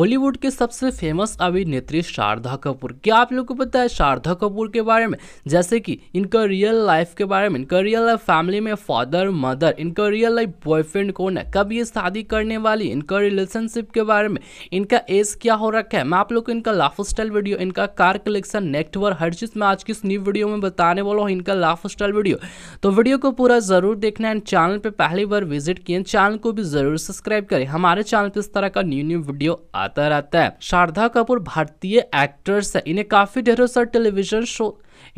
बॉलीवुड के सबसे फेमस अभिनेत्री शारदा कपूर क्या आप लोग को पता है शारदा कपूर के बारे में जैसे कि इनका रियल लाइफ के बारे में इनका रियल लाइफ फैमिली में फादर मदर इनका रियल लाइफ बॉयफ्रेंड कौन है कब ये शादी करने वाली इनका रिलेशनशिप के बारे में इनका एज क्या हो रखा है मैं आप लोग को इनका लाइफ स्टाइल वीडियो इनका कार कलेक्शन नेटवर्क हर चीज़ में आज की इस न्यू वीडियो में बताने वाला हूँ इनका लाइफ स्टाइल वीडियो तो वीडियो को पूरा ज़रूर देखना एंड चैनल पर पहली बार विजिट किए चैनल को भी ज़रूर सब्सक्राइब करें हमारे चैनल पर इस तरह का न्यू न्यू वीडियो आ आता रहता है शारदा कपूर भारतीय एक्टर्स है इन्हें काफी ढेरों सर टेलीविजन शो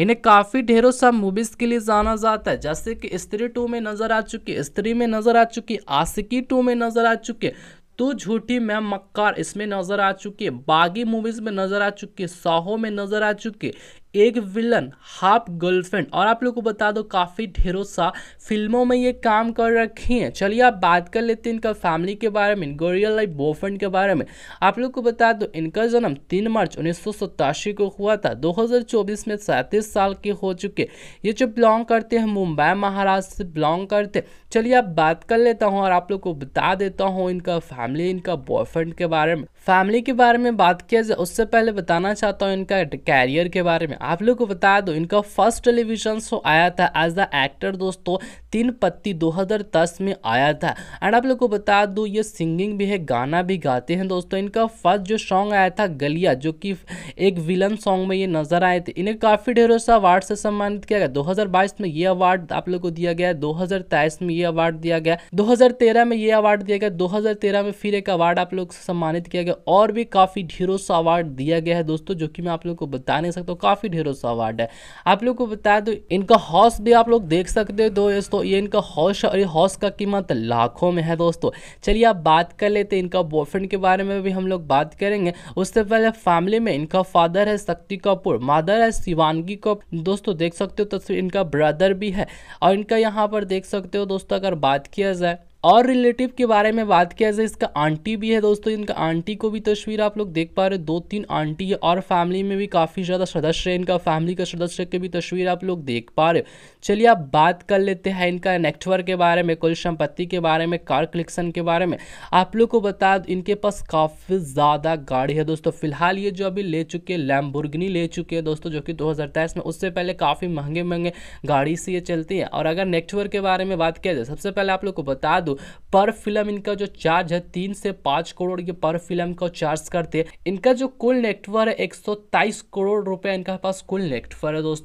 इन्हें काफ़ी ढेरों सब मूवीज़ के लिए जाना जाता है जैसे कि स्त्री टू में नज़र आ चुकी स्त्री में नज़र आ चुकी आशिकी टू में नज़र आ चुके तो झूठी मैं मक्कार इसमें नज़र आ चुकी है बागी मूवीज़ में नज़र आ चुकी है साहो में नज़र आ चुकी एक विलन हाफ गर्लफ्रेंड और आप लोग को बता दो काफ़ी ढेरों सा फिल्मों में ये काम कर रखी हैं चलिए आप बात कर लेते हैं इनका फैमिली के बारे में इनको रियल लाइफ बॉयफ्रेंड के बारे में आप लोग को बता दो इनका जन्म तीन मार्च उन्नीस को हुआ था 2024 में सैंतीस साल के हो चुके ये जो बिलोंग करते हैं मुंबई महाराष्ट्र से बिलोंग करते चलिए आप बात कर लेता हूँ और आप लोग को बता देता हूँ इनका फैमिली इनका बॉयफ्रेंड के बारे में फैमिली के बारे में बात किया जाए उससे पहले बताना चाहता हूँ इनका कैरियर के बारे में आप लोग को बता दो इनका फर्स्ट टेलीविजन शो आया था एज द एक्टर दोस्तों तीन पत्ती 2010 में आया था एंड आप लोग को बता दो ये सिंगिंग भी है गाना भी गाते हैं दोस्तों इनका फर्स्ट जो सॉन्ग आया था गलिया जो कि एक विलन सॉन्ग में ये नजर आए थे इन्हें काफ़ी ढेरों से अवार्ड से सम्मानित किया गया दो में ये अवार्ड आप लोग को दिया गया दो में ये अवार्ड दिया गया दो में ये अवार्ड दिया गया दो में फिर एक अवार्ड आप लोग सम्मानित किया गया और भी काफ़ी ढेरों सा अवार्ड दिया गया है दोस्तों जो कि मैं आप लोग को बता नहीं सकता काफ़ी ढेरोसा अवार्ड है आप लोग को बता दो इनका हॉस भी आप लोग देख सकते हो दोस्तों ये इनका हॉस और ये हॉस का कीमत लाखों में है दोस्तों चलिए आप बात कर लेते हैं इनका बॉयफ्रेंड के बारे में भी हम लोग बात करेंगे उससे पहले फैमिली में इनका फादर है शक्ति कपूर मादर है शिवानगी कपूर दोस्तों देख सकते हो तस्वीर तो इनका ब्रदर भी है और इनका यहाँ पर देख सकते हो दोस्तों अगर बात किया जाए और रिलेटिव के बारे में बात किया जाए इसका आंटी भी है दोस्तों इनका आंटी को भी तस्वीर आप लोग देख पा रहे हो दो तीन आंटी है और फैमिली में भी काफ़ी ज़्यादा सदस्य है इनका फैमिली का सदस्य की भी तस्वीर आप लोग देख पा रहे हो चलिए आप बात कर लेते हैं इनका नेटवर्क के बारे में कुल संपत्ति के बारे में कार कलेक्शन के बारे में आप लोग को बता इनके पास काफ़ी ज़्यादा गाड़ी है दोस्तों फिलहाल ये जो अभी ले चुके हैं लैम्बुर्गनी ले चुके हैं दोस्तों जो कि दो में उससे पहले काफ़ी महंगे महंगे गाड़ी से ये चलती है और अगर नेटवर्क के बारे में बात किया जाए सबसे पहले आप लोग को बता दो दूँ पर फिल्म इनका जो चार्ज है तीन से पाँच करोड़ ये पर फिल्म का चार्ज करते हैं इनका जो कुल नेटवर्क है एक करोड़ रुपया इनका पास कुल नेटवर्क है दोस्तों